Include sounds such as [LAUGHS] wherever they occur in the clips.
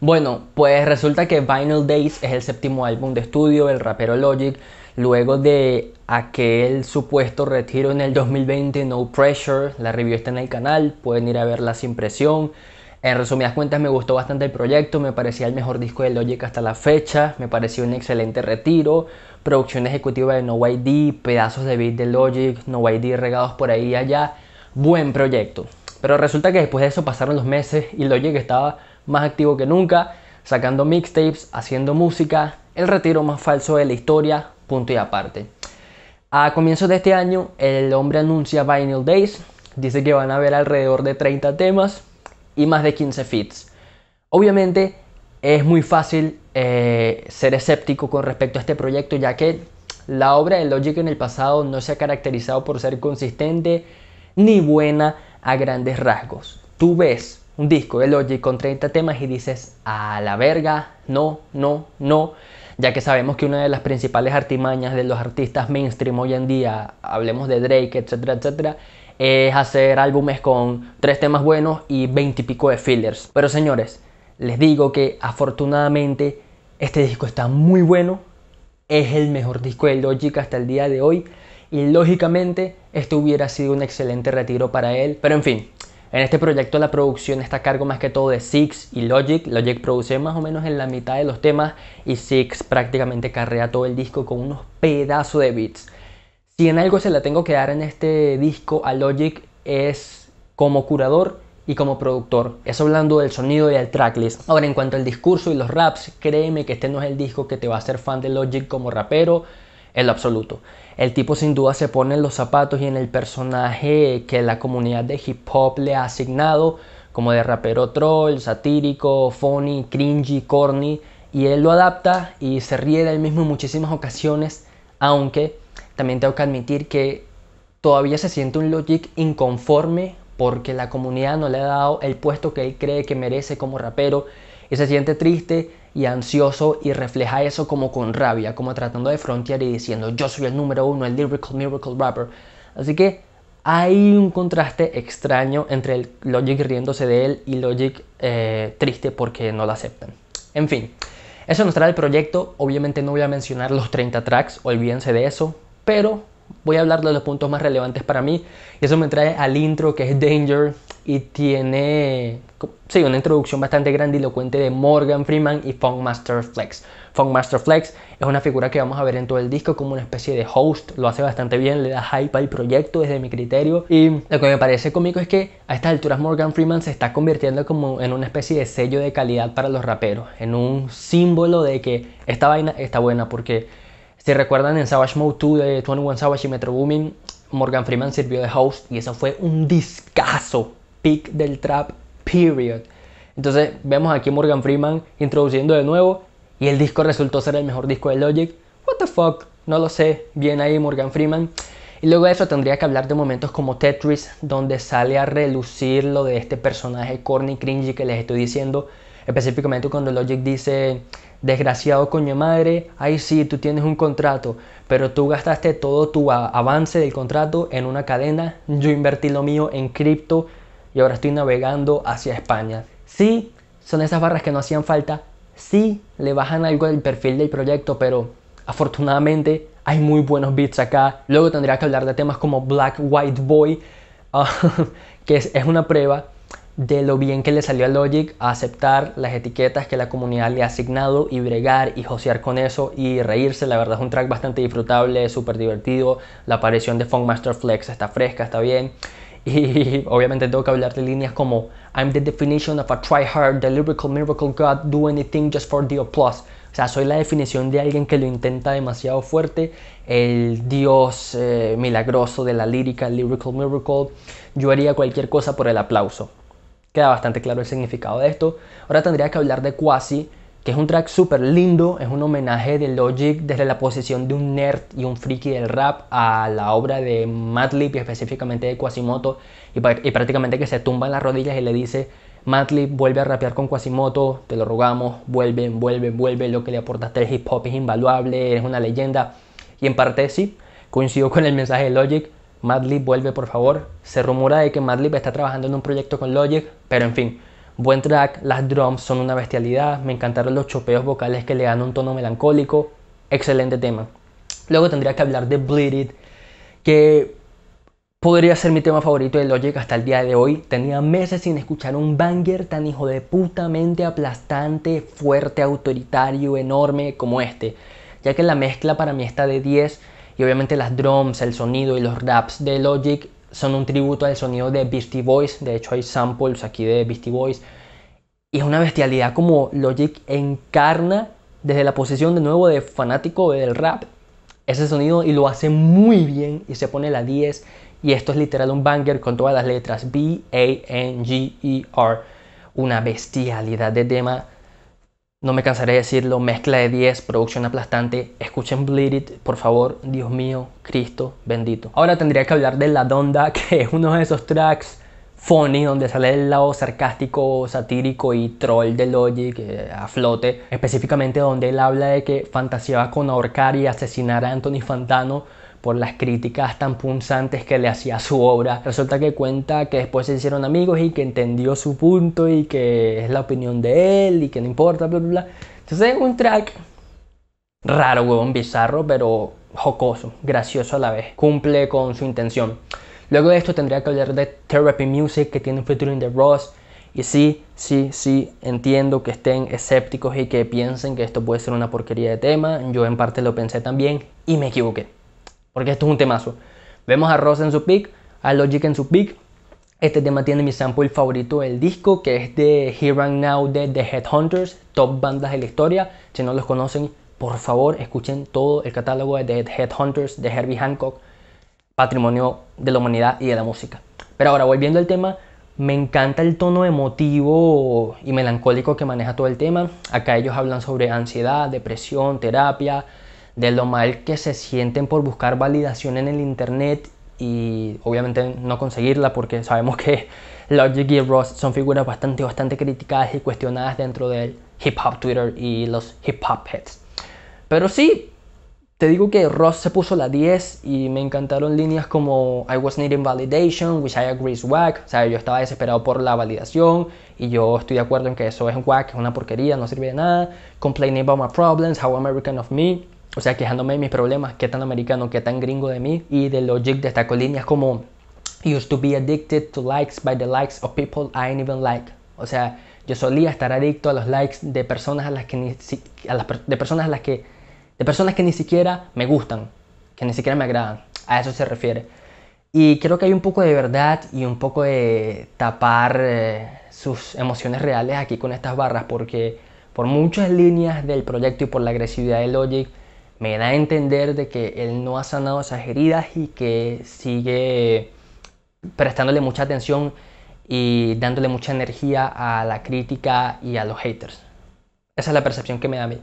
Bueno, pues resulta que Vinyl Days es el séptimo álbum de estudio del rapero Logic, luego de aquel supuesto retiro en el 2020, No Pressure, la review está en el canal, pueden ir a verla sin presión. En resumidas cuentas me gustó bastante el proyecto, me parecía el mejor disco de Logic hasta la fecha, me pareció un excelente retiro, producción ejecutiva de No ID, pedazos de beat de Logic, No ID regados por ahí y allá, buen proyecto. Pero resulta que después de eso pasaron los meses y Logic estaba más activo que nunca, sacando mixtapes, haciendo música, el retiro más falso de la historia, punto y aparte. A comienzos de este año, el hombre anuncia Vinyl Days, dice que van a haber alrededor de 30 temas y más de 15 fits. Obviamente es muy fácil eh, ser escéptico con respecto a este proyecto, ya que la obra de Logic en el pasado no se ha caracterizado por ser consistente ni buena a grandes rasgos. Tú ves un disco de Logic con 30 temas y dices, a la verga, no, no, no, ya que sabemos que una de las principales artimañas de los artistas mainstream hoy en día, hablemos de Drake, etcétera, etcétera, es hacer álbumes con tres temas buenos y 20 y pico de fillers. Pero señores, les digo que afortunadamente este disco está muy bueno, es el mejor disco de Logic hasta el día de hoy y lógicamente esto hubiera sido un excelente retiro para él, pero en fin, en este proyecto la producción está a cargo más que todo de Six y Logic. Logic produce más o menos en la mitad de los temas y Six prácticamente carrea todo el disco con unos pedazos de beats. Si en algo se la tengo que dar en este disco a Logic es como curador y como productor. Eso hablando del sonido y del tracklist. Ahora en cuanto al discurso y los raps, créeme que este no es el disco que te va a hacer fan de Logic como rapero el absoluto. El tipo sin duda se pone en los zapatos y en el personaje que la comunidad de hip hop le ha asignado, como de rapero troll, satírico, funny, cringy, corny, y él lo adapta y se ríe de él mismo en muchísimas ocasiones, aunque también tengo que admitir que todavía se siente un Logic inconforme porque la comunidad no le ha dado el puesto que él cree que merece como rapero y se siente triste y ansioso y refleja eso como con rabia, como tratando de frontear y diciendo yo soy el número uno, el lyrical miracle rapper. Así que hay un contraste extraño entre el Logic riéndose de él y Logic eh, triste porque no lo aceptan. En fin, eso nos trae el proyecto. Obviamente no voy a mencionar los 30 tracks, olvídense de eso, pero voy a hablar de los puntos más relevantes para mí y eso me trae al intro que es Danger y tiene una introducción bastante grandilocuente de Morgan Freeman y Funkmaster Flex. Funkmaster Flex es una figura que vamos a ver en todo el disco como una especie de host, lo hace bastante bien, le da hype al proyecto desde mi criterio y lo que me parece cómico es que a estas alturas Morgan Freeman se está convirtiendo como en una especie de sello de calidad para los raperos, en un símbolo de que esta vaina está buena porque si recuerdan en Savage Mode 2 de 21 Savage y Metro Booming, Morgan Freeman sirvió de host y eso fue un discazo peak del trap, period. Entonces vemos aquí Morgan Freeman introduciendo de nuevo y el disco resultó ser el mejor disco de Logic. What the fuck, no lo sé, bien ahí Morgan Freeman. Y luego de eso tendría que hablar de momentos como Tetris, donde sale a relucir lo de este personaje corny cringy que les estoy diciendo, específicamente cuando Logic dice, desgraciado coño madre, ahí sí, tú tienes un contrato, pero tú gastaste todo tu avance del contrato en una cadena, yo invertí lo mío en cripto, y ahora estoy navegando hacia España. Sí, son esas barras que no hacían falta, sí le bajan algo del perfil del proyecto, pero afortunadamente hay muy buenos beats acá. Luego tendría que hablar de temas como Black White Boy, ah, [LAUGHS] que es, una prueba de lo bien que le salió a Logic a aceptar las etiquetas que la comunidad le ha asignado y bregar y josear con eso y reírse. La verdad es un track bastante disfrutable, súper divertido. La aparición de Funkmaster Flex está fresca, está bien. [LAUGHS] Y obviamente tengo que hablar de líneas como I'm the definition of a try hard, the lyrical miracle god, do anything just for the applause. O sea, soy la definición de alguien que lo intenta demasiado fuerte, el dios eh, milagroso de la lírica, lyrical miracle. Yo haría cualquier cosa por el aplauso. Queda bastante claro el significado de esto. Ahora tendría que hablar de quasi, que es un track súper lindo, es un homenaje de Logic desde la posición de un nerd y un friki del rap a la obra de Madlib y específicamente de Quasimoto y, prácticamente que se tumba en las rodillas y le dice Madlib vuelve a rapear con Quasimoto, te lo rogamos, vuelve, vuelve, vuelve, lo que le aportaste al hip hop es invaluable, eres una leyenda y en parte sí, coincidió con el mensaje de Logic, Madlib vuelve por favor, se rumora de que Madlib está trabajando en un proyecto con Logic, pero en fin, Buen track, las drums son una bestialidad, me encantaron los chopeos vocales que le dan un tono melancólico, excelente tema. Luego tendría que hablar de Bleed It, que podría ser mi tema favorito de Logic hasta el día de hoy. Tenía meses sin escuchar un banger tan hijo de putamente aplastante, fuerte, autoritario, enorme como este, ya que la mezcla para mí está de 10 y obviamente las drums, el sonido y los raps de Logic son un tributo al sonido de Beastie Boys, de hecho hay samples aquí de Beastie Boys, y es una bestialidad como Logic encarna desde la posición de nuevo de fanático del rap ese sonido y lo hace muy bien y se pone la 10 y esto es literal un banger con todas las letras B, A, N, G, E, R, una bestialidad de tema no me cansaré de decirlo, mezcla de 10, producción aplastante, escuchen Bleed It, por favor, Dios mío, Cristo bendito. Ahora tendría que hablar de La Donda, [LAUGHS] que es uno de esos tracks funny, donde sale el lado sarcástico, satírico y troll de Logic eh, a flote, específicamente donde él habla de que fantaseaba con ahorcar y asesinar a Anthony Fantano por las críticas tan punzantes que le hacía a su obra. Resulta que cuenta que después se hicieron amigos y que entendió su punto y que es la opinión de él y que no importa, bla, bla, Entonces es un track raro, huevón, bizarro, pero jocoso, gracioso a la vez. Cumple con su intención. Luego de esto tendría que hablar de Therapy Music, que tiene un featuring de Ross. Y sí, sí, sí, entiendo que estén escépticos y que piensen que esto puede ser una porquería de tema. Yo en parte lo pensé también y me equivoqué porque esto es un temazo. Vemos a Ross en su pick, a Logic en su pick. Este tema tiene mi sample favorito del disco, que es de Here and Now de The Headhunters, top bandas de la historia. Si no los conocen, por favor escuchen todo el catálogo de The Headhunters de Herbie Hancock, patrimonio de la humanidad y de la música. Pero ahora, volviendo al tema, me encanta el tono emotivo y melancólico que maneja todo el tema. Acá ellos hablan sobre ansiedad, depresión, terapia, de lo mal que se sienten por buscar validación en el Internet y obviamente no conseguirla porque sabemos que [LAUGHS] Logic y Ross son figuras bastante, bastante criticadas y cuestionadas dentro del hip hop Twitter y los hip hop heads. Pero sí, te digo que Ross se puso la 10 y me encantaron líneas como I was needing validation, which I agree is whack. O sea, yo estaba desesperado por la validación y yo estoy de acuerdo en que eso es un whack, es una porquería, no sirve de nada. Complaining about my problems, how American of me. O sea, quejándome de mis problemas, qué tan americano, qué tan gringo de mí. Y de Logic destacó líneas como used to be addicted to likes by the likes of people I ain't even like. O sea, yo solía estar adicto a los likes de personas a las que ni de personas a las que de personas que ni siquiera me gustan, que ni siquiera me agradan. A eso se refiere. Y creo que hay un poco de verdad y un poco de tapar eh, sus emociones reales aquí con estas barras porque por muchas líneas del proyecto y por la agresividad de Logic me da a entender de que él no ha sanado esas heridas y que sigue prestándole mucha atención y dándole mucha energía a la crítica y a los haters. Esa es la percepción que me da a mí.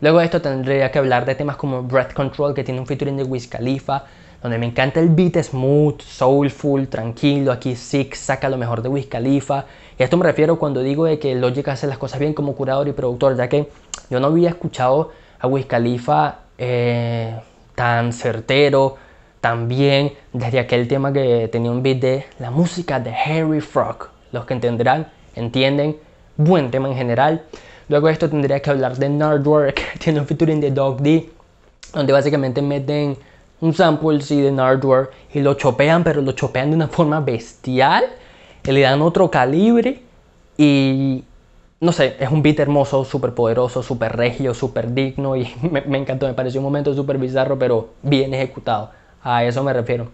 Luego de esto tendría que hablar de temas como Breath Control, que tiene un featuring de Wiz Khalifa, donde me encanta el beat smooth, soulful, tranquilo. Aquí Six saca lo mejor de Wiz Khalifa. Y a esto me refiero cuando digo de que Logic hace las cosas bien como curador y productor, ya que yo no había escuchado a Wiz Khalifa eh, tan certero, también desde aquel tema que tenía un beat de la música de Harry Frog. Los que entenderán, entienden, buen tema en general. Luego esto tendría que hablar de que [LAUGHS] tiene un featuring de Dog D, donde básicamente meten un sample de Nardware y lo chopean, pero lo chopean de una forma bestial, y le dan otro calibre y no sé, es un beat hermoso, súper poderoso, súper regio, súper digno y [LAUGHS] me, encantó, me pareció un momento súper bizarro, pero bien ejecutado. A eso me refiero.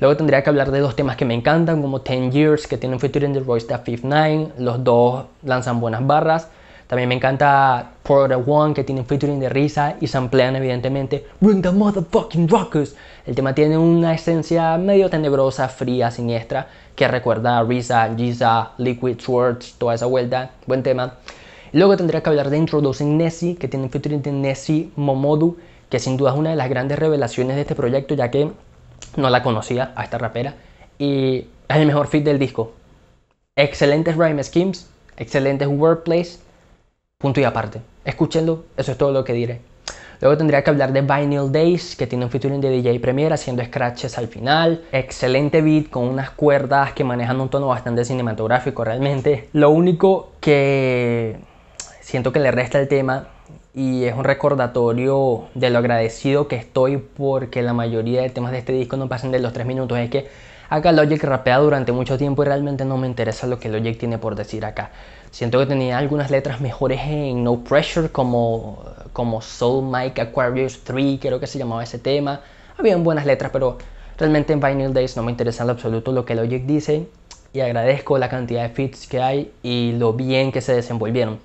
Luego tendría que hablar de dos temas que me encantan, como 10 Years, que tiene un featuring de Royce da Fifth Nine. Los dos lanzan buenas barras. También me encanta Porter One, que tiene featuring de risa y samplean evidentemente RUN the motherfucking rockers. El tema tiene una esencia medio tenebrosa, fría, siniestra, que recuerda a Risa, Giza, Liquid Swords, toda esa vuelta. Buen tema. Luego tendría que hablar de Introducing Nessie, que tiene featuring de Nessie Momodu, que sin duda es una de las grandes revelaciones de este proyecto, ya que no la conocía a esta rapera. Y es el mejor fit del disco. Excelentes rhyme schemes, excelentes wordplays Punto y aparte. Escúchenlo, eso es todo lo que diré. Luego tendría que hablar de Vinyl Days, que tiene un featuring de DJ Premier haciendo scratches al final. Excelente beat con unas cuerdas que manejan un tono bastante cinematográfico realmente. Lo único que siento que le resta el tema y es un recordatorio de lo agradecido que estoy porque la mayoría de temas de este disco no pasan de los 3 minutos. Es que Acá Logic rapea durante mucho tiempo y realmente no me interesa lo que Logic tiene por decir acá. Siento que tenía algunas letras mejores en No Pressure, como, como Soul Mike Aquarius 3, creo que se llamaba ese tema. Habían buenas letras, pero realmente en Vinyl Days no me interesa en lo absoluto lo que Logic dice. Y agradezco la cantidad de fits que hay y lo bien que se desenvolvieron.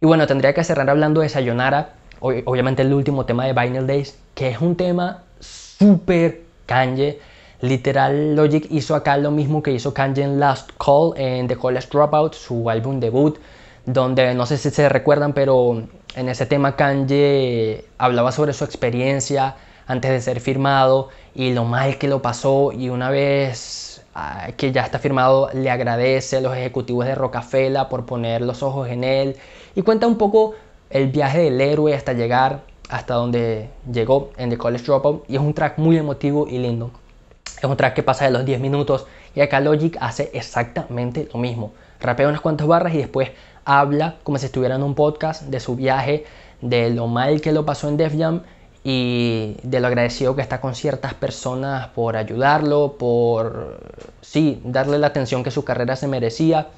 Y bueno, tendría que cerrar hablando de Sayonara, obviamente el último tema de Vinyl Days, que es un tema súper canje. Literal Logic hizo acá lo mismo que hizo Kanye en Last Call en The College Dropout, su álbum debut, donde no sé si se recuerdan, pero en ese tema Kanye hablaba sobre su experiencia antes de ser firmado y lo mal que lo pasó y una vez ah, que ya está firmado le agradece a los ejecutivos de Rockefeller por poner los ojos en él y cuenta un poco el viaje del héroe hasta llegar hasta donde llegó en The College Dropout y es un track muy emotivo y lindo es un track que pasa de los 10 minutos y acá Logic hace exactamente lo mismo. Rapea unas cuantas barras y después habla como si estuviera en un podcast de su viaje, de lo mal que lo pasó en Def Jam y de lo agradecido que está con ciertas personas por ayudarlo, por sí, darle la atención que su carrera se merecía,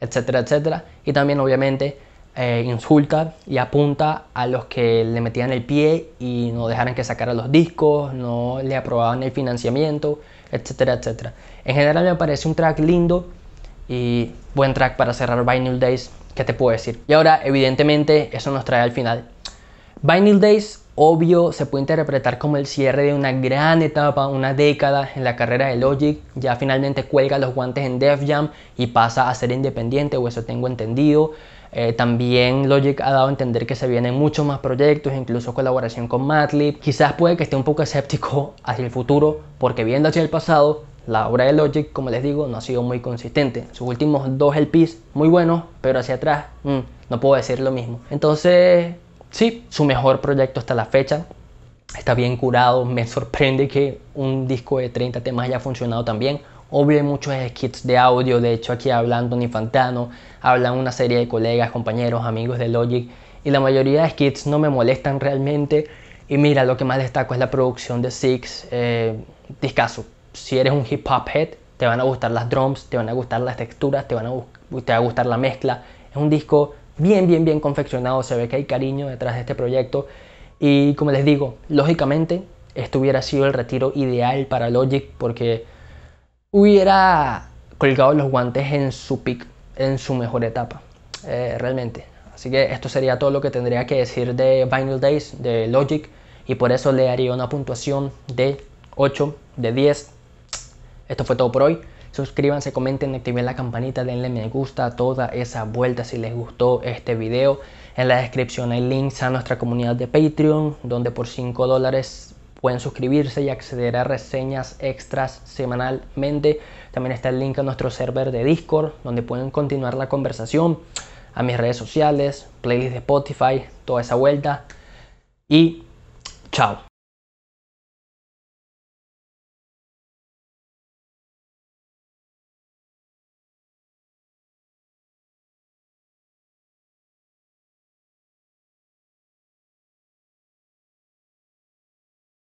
etcétera, etcétera. Y también obviamente eh, insulta y apunta a los que le metían el pie y no dejaran que sacara los discos, no le aprobaban el financiamiento, etcétera, etcétera. En general me parece un track lindo y buen track para cerrar Vinyl Days, ¿qué te puedo decir? Y ahora, evidentemente, eso nos trae al final. Vinyl Days, obvio, se puede interpretar como el cierre de una gran etapa, una década en la carrera de Logic. Ya finalmente cuelga los guantes en Def Jam y pasa a ser independiente, o eso tengo entendido. Eh, también Logic ha dado a entender que se vienen muchos más proyectos, incluso colaboración con Matlib. Quizás puede que esté un poco escéptico [LAUGHS] hacia el futuro, porque viendo hacia el pasado, la obra de Logic, como les digo, no ha sido muy consistente. Sus últimos dos LPs muy buenos, pero hacia atrás mm, no puedo decir lo mismo. Entonces, sí, su mejor proyecto hasta la fecha. Está bien curado, me sorprende que un disco de 30 temas haya funcionado tan bien. Obvio muchos skits de audio, de hecho aquí hablando Anthony Fantano, hablan una serie de colegas, compañeros, amigos de Logic y la mayoría de skits no me molestan realmente. Y mira, lo que más destaco es la producción de Six, eh, Si eres un hip hop head, te van a gustar las drums, te van a gustar las texturas, te, van a, te va a gustar la mezcla. Es un disco bien, bien, bien confeccionado, se ve que hay cariño detrás de este proyecto. Y como les digo, lógicamente, esto hubiera sido el retiro ideal para Logic porque hubiera colgado los guantes en su pick, en su mejor etapa, eh, realmente. Así que esto sería todo lo que tendría que decir de Vinyl Days, de Logic, y por eso le haría una puntuación de 8, de 10. Esto fue todo por hoy. Suscríbanse, comenten, activen la campanita, denle me gusta a toda esa vuelta si les gustó este video. En la descripción hay links a nuestra comunidad de Patreon, donde por 5 dólares Pueden suscribirse y acceder a reseñas extras semanalmente. También está el link a nuestro server de Discord, donde pueden continuar la conversación, a mis redes sociales, playlist de Spotify, toda esa vuelta. Y chao.